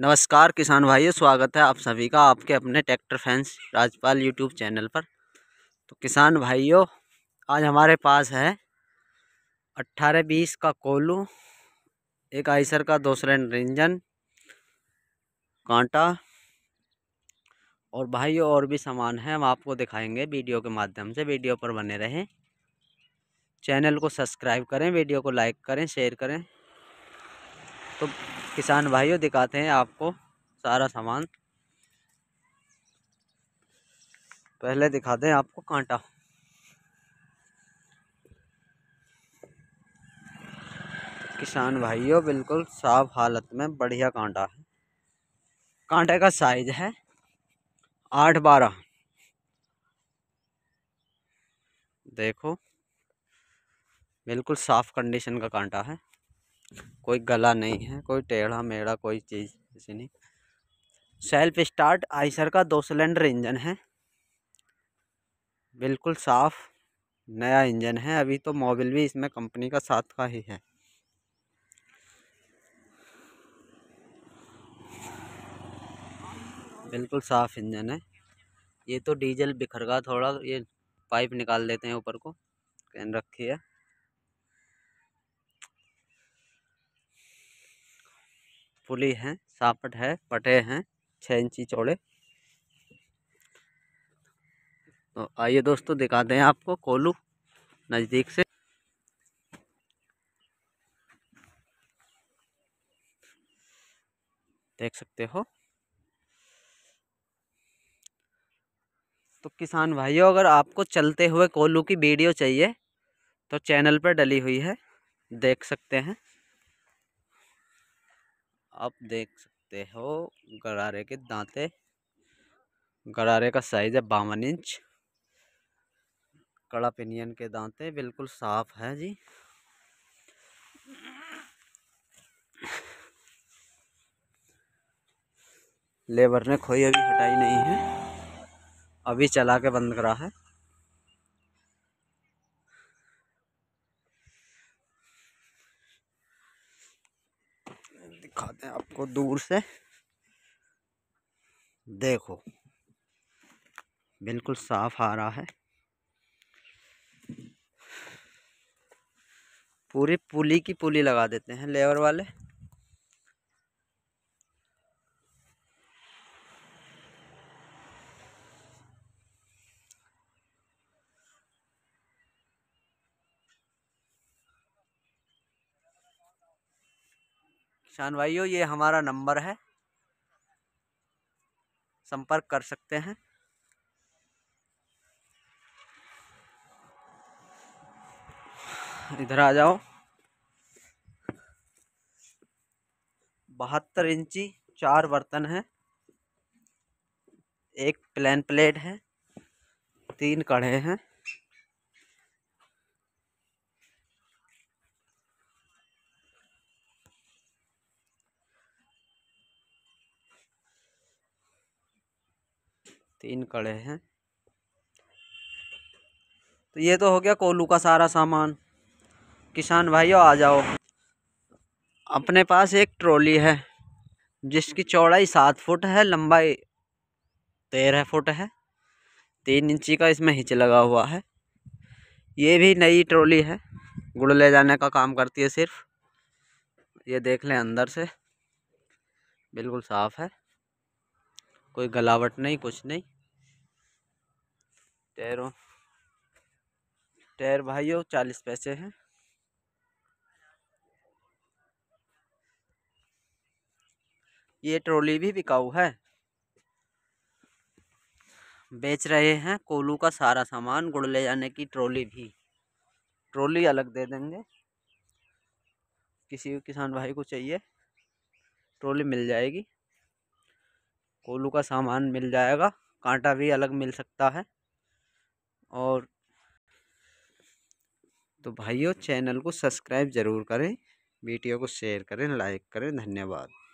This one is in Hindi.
नमस्कार किसान भाइयों स्वागत है आप सभी का आपके अपने tractor fans Rajpal YouTube channel पर तो किसान भाइयों आज हमारे पास है अट्ठारह बीस का कोलू एक आइसर का दो सिलेंडर इंजन कांटा और भाइयों और भी सामान है हम आपको दिखाएंगे वीडियो के माध्यम से वीडियो पर बने रहें चैनल को सब्सक्राइब करें वीडियो को लाइक करें शेयर करें तो किसान भाइयों दिखाते हैं आपको सारा सामान पहले दिखाते हैं आपको कांटा किसान भाइयों बिल्कुल साफ हालत में बढ़िया कांटा है कांटे का साइज है आठ बारह देखो बिल्कुल साफ़ कंडीशन का कांटा है कोई गला नहीं है कोई टेढ़ा मेढ़ा कोई चीज़ ऐसी नहीं सेल्फ स्टार्ट आइसर का दो सिलेंडर इंजन है बिल्कुल साफ़ नया इंजन है अभी तो मोबिल भी इसमें कंपनी का साथ का ही है बिल्कुल साफ़ इंजन है ये तो डीजल बिखर गया थोड़ा ये पाइप निकाल देते हैं ऊपर को कैन रखी है पुली हैं सापट है पटे हैं छः इंची चौड़े तो आइए दोस्तों दिखा दें आपको कोलू नज़दीक से देख सकते हो तो किसान भाइयों अगर आपको चलते हुए कोलू की वीडियो चाहिए तो चैनल पर डली हुई है देख सकते हैं आप देख सकते हो गरारे के दांते गरारे का साइज है बावन इंच कड़ा पिनियन के दांते बिल्कुल साफ हैं जी लेबर ने खोई अभी हटाई नहीं है अभी चला के बंद करा है दिखाते हैं आपको दूर से देखो बिल्कुल साफ आ रहा है पूरी पुली की पुली लगा देते हैं लेबर वाले किसान भाइयों ये हमारा नंबर है संपर्क कर सकते हैं इधर आ जाओ बहत्तर इंची चार बर्तन हैं एक प्लेन प्लेट है तीन कढ़े हैं तीन कड़े हैं तो ये तो हो गया कोलू का सारा सामान किसान भाइयों आ जाओ अपने पास एक ट्रॉली है जिसकी चौड़ाई सात फुट है लंबाई तेरह फुट है तीन इंची का इसमें हिच लगा हुआ है ये भी नई ट्रॉली है गुड़ ले जाने का काम करती है सिर्फ ये देख लें अंदर से बिल्कुल साफ़ है कोई गलावट नहीं कुछ नहीं टैरों टैर भाइयों चालीस पैसे हैं ये ट्रॉली भी बिकाऊ है बेच रहे हैं कोलू का सारा सामान गुड़ ले जाने की ट्रॉली भी ट्रॉली अलग दे देंगे किसी किसान भाई को चाहिए ट्रॉली मिल जाएगी कोलू का सामान मिल जाएगा कांटा भी अलग मिल सकता है और तो भाइयों चैनल को सब्सक्राइब ज़रूर करें वीडियो को शेयर करें लाइक करें धन्यवाद